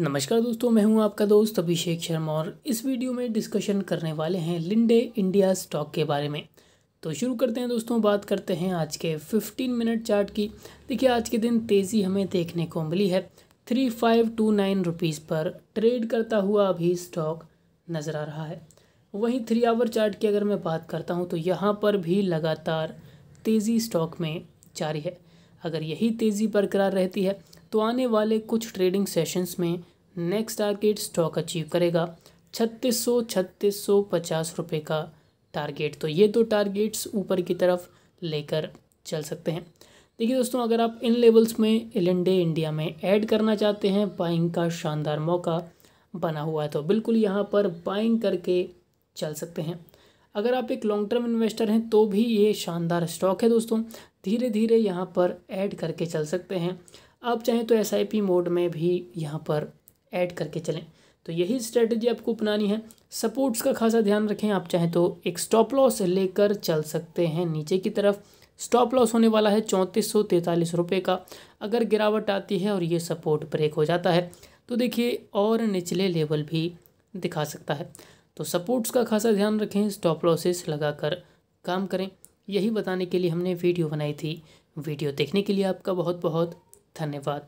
नमस्कार दोस्तों मैं हूं आपका दोस्त अभिषेक शर्मा और इस वीडियो में डिस्कशन करने वाले हैं लिंडे इंडिया स्टॉक के बारे में तो शुरू करते हैं दोस्तों बात करते हैं आज के 15 मिनट चार्ट की देखिए आज के दिन तेज़ी हमें देखने को मिली है three five two nine rupees पर ट्रेड करता हुआ अभी स्टॉक नज़र आ रहा है वहीं थ्री आवर चार्ट की अगर मैं बात करता हूँ तो यहाँ पर भी लगातार तेज़ी स्टॉक में जारी है अगर यही तेज़ी बरकरार रहती है तो आने वाले कुछ ट्रेडिंग सेशंस में नेक्स्ट टारगेट स्टॉक अचीव करेगा छत्तीस सौ छत्तीस सौ पचास रुपये का टारगेट तो ये दो टारगेट्स ऊपर की तरफ लेकर चल सकते हैं देखिए दोस्तों अगर आप इन लेवल्स में एलेंडे इंडिया में ऐड करना चाहते हैं बाइंग का शानदार मौका बना हुआ है तो बिल्कुल यहाँ पर बाइंग करके चल सकते हैं अगर आप एक लॉन्ग टर्म इन्वेस्टर हैं तो भी ये शानदार स्टॉक है दोस्तों धीरे धीरे यहाँ पर ऐड करके चल सकते हैं आप चाहें तो एस मोड में भी यहाँ पर ऐड करके चलें तो यही स्ट्रेटजी आपको अपनानी है सपोर्ट्स का खासा ध्यान रखें आप चाहें तो एक स्टॉप लॉस लेकर चल सकते हैं नीचे की तरफ स्टॉप लॉस होने वाला है चौंतीस सौ तैंतालीस रुपये का अगर गिरावट आती है और ये सपोर्ट ब्रेक हो जाता है तो देखिए और निचले लेवल भी दिखा सकता है तो सपोर्ट्स का खासा ध्यान रखें स्टॉप लॉसेस लगाकर काम करें यही बताने के लिए हमने वीडियो बनाई थी वीडियो देखने के लिए आपका बहुत बहुत धन्यवाद